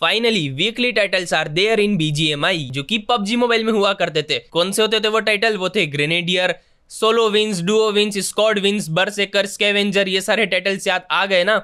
finally weekly titles are there in BGMI जो कि PUBG mobile में हुआ करते थे कौन से होते थे वो टाइटल वो थे grenadier solo wins duo wins squad wins berserker scavenger ये सारे टाइटल्स याद आ गए ना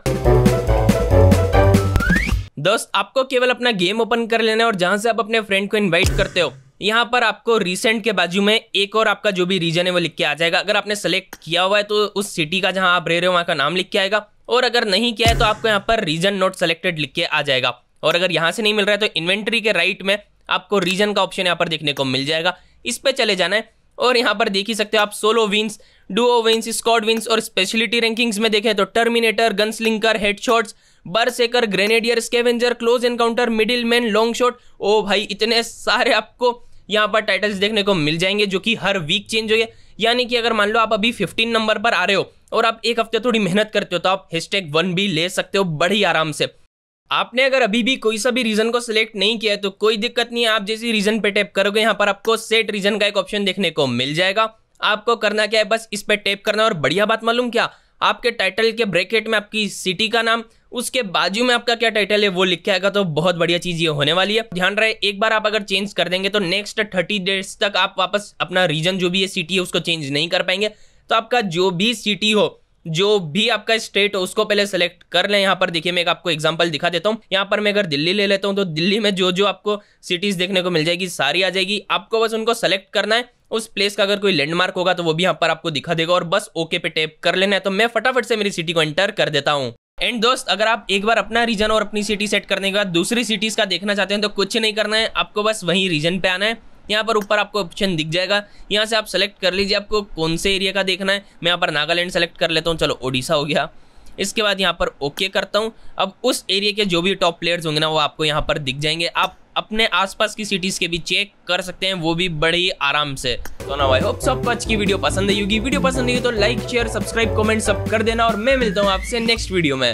दोस्त आपको केवल अपना गेम ओपन कर लेना है और जहां से आप अपने फ्रेंड को इनवाइट करते हो यहाँ पर आपको रिसेंट के बाजू में एक और आपका जो भी रीजन है वो लिख के आ जाएगा अगर आपने सेलेक्ट किया हुआ है तो उस सिटी का जहाँ आप रह रहे हो वहाँ का नाम लिख के आएगा और अगर नहीं किया है तो आपको यहाँ पर रीजन नॉट सेलेक्टेड लिख के आ जाएगा और अगर यहाँ से नहीं मिल रहा है तो इन्वेंट्री के राइट में आपको रीजन का ऑप्शन यहाँ पर देखने को मिल जाएगा इस पर चले जाना है और यहाँ पर देख ही सकते हो आप solo wins duo wins squad wins और स्पेशलिटी रैंकिंग्स में देखें तो terminator gun slinger headshots berserker grenadier scavenger close encounter middle man long shot ओ भाई इतने सारे आपको यहाँ पर टाइटल्स देखने को मिल जाएंगे जो कि हर वीक चेंज हो गया यानी कि अगर मान लो आप अभी 15 नंबर पर आ रहे हो और आप एक हफ्ते थोड़ी मेहनत करते हो तो आप हैशटैग वन भी ले सकते हो बड़ी आराम से आपने अगर अभी भी कोई सा भी रीजन को सिलेक्ट नहीं किया है तो कोई दिक्कत नहीं है आप जैसी रीजन पे टैप करोगे यहाँ पर आपको सेट रीजन का एक ऑप्शन देखने को मिल जाएगा आपको करना क्या है बस इस पर टैप करना और बढ़िया बात मालूम क्या आपके टाइटल के ब्रेकेट में आपकी सिटी का नाम उसके बाजू में आपका क्या टाइटल है वो लिख के आएगा तो बहुत बढ़िया चीज ये होने वाली है ध्यान रहे एक बार आप अगर चेंज कर देंगे तो नेक्स्ट थर्टी डेज तक आप वापस अपना रीजन जो भी है सिटी है उसको चेंज नहीं कर पाएंगे तो आपका जो भी सिटी हो जो भी आपका स्टेट हो उसको पहले सेलेक्ट कर लें यहाँ पर देखिए मैं एक आपको एग्जाम्पल दिखा देता हूँ यहाँ पर मैं अगर दिल्ली ले लेता हूँ तो दिल्ली में जो जो आपको सिटीज़ देखने को मिल जाएगी सारी आ जाएगी आपको बस उनको सेलेक्ट करना है उस प्लेस का अगर कोई लैंडमार्क होगा तो वो भी यहाँ पर आपको दिखा देगा और बस ओके पे टैप कर लेना है तो मैं फटाफट से मेरी सिटी को एंटर कर देता हूँ एंड दोस्त अगर आप एक बार अपना रीजन और अपनी सिटी सेट करने के बाद दूसरी सिटीज का देखना चाहते हैं तो कुछ नहीं करना है आपको बस वहीं रीजन पे आना है यहाँ पर ऊपर आपको ऑप्शन दिख जाएगा यहाँ से आप सेलेक्ट कर लीजिए आपको कौन से एरिया का देखना है मैं यहाँ पर नागालैंड सेलेक्ट कर लेता हूँ चलो ओडिशा हो गया इसके बाद यहाँ पर ओके करता हूँ अब उस एरिया के जो भी टॉप प्लेयर्स होंगे ना वो आपको यहाँ पर दिख जाएंगे आप अपने आसपास की सिटीज़ के भी चेक कर सकते हैं वो भी बड़े ही आराम से तो ना भाई होप सबको आज की वीडियो पसंद आई होगी वीडियो पसंद आई तो लाइक शेयर सब्सक्राइब कमेंट सब कर देना और मैं मिलता हूँ आपसे नेक्स्ट वीडियो में